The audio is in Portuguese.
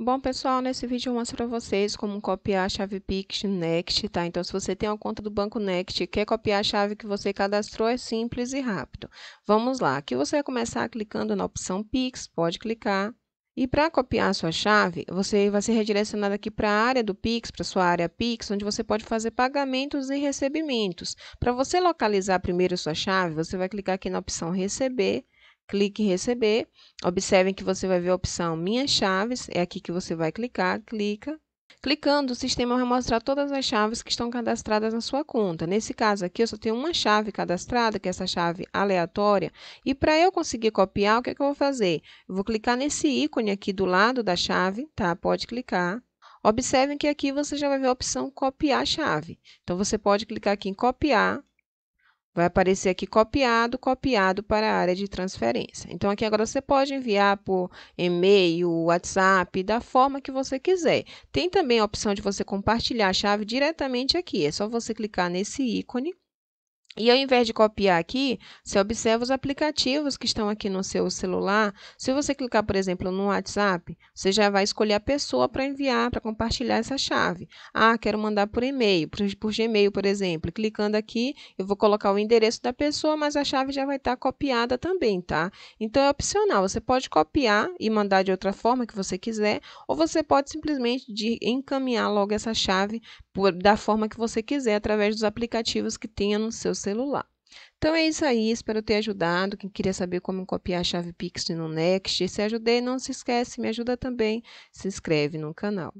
Bom, pessoal, nesse vídeo eu mostro para vocês como copiar a chave Pix Next, tá? Então, se você tem uma conta do Banco Next e quer copiar a chave que você cadastrou, é simples e rápido. Vamos lá. Aqui você vai começar clicando na opção Pix, pode clicar. E para copiar a sua chave, você vai ser redirecionado aqui para a área do Pix, para sua área Pix, onde você pode fazer pagamentos e recebimentos. Para você localizar primeiro a sua chave, você vai clicar aqui na opção Receber clique em receber. Observem que você vai ver a opção Minhas Chaves, é aqui que você vai clicar, clica. Clicando, o sistema vai mostrar todas as chaves que estão cadastradas na sua conta. Nesse caso aqui, eu só tenho uma chave cadastrada, que é essa chave aleatória. E para eu conseguir copiar, o que, é que eu vou fazer? Eu vou clicar nesse ícone aqui do lado da chave, tá? Pode clicar. Observem que aqui você já vai ver a opção copiar chave. Então, você pode clicar aqui em copiar Vai aparecer aqui copiado, copiado para a área de transferência. Então, aqui agora você pode enviar por e-mail, WhatsApp, da forma que você quiser. Tem também a opção de você compartilhar a chave diretamente aqui. É só você clicar nesse ícone e ao invés de copiar aqui, você observa os aplicativos que estão aqui no seu celular. Se você clicar, por exemplo, no WhatsApp, você já vai escolher a pessoa para enviar, para compartilhar essa chave. Ah, quero mandar por e-mail, por, por, Gmail, por exemplo. Clicando aqui, eu vou colocar o endereço da pessoa, mas a chave já vai estar tá copiada também, tá? Então é opcional. Você pode copiar e mandar de outra forma que você quiser, ou você pode simplesmente encaminhar logo essa chave por, da forma que você quiser, através dos aplicativos que tenha no seu celular. Então é isso aí, espero ter ajudado. Quem queria saber como copiar a chave Pix no Next, se ajudei, não se esquece, me ajuda também, se inscreve no canal.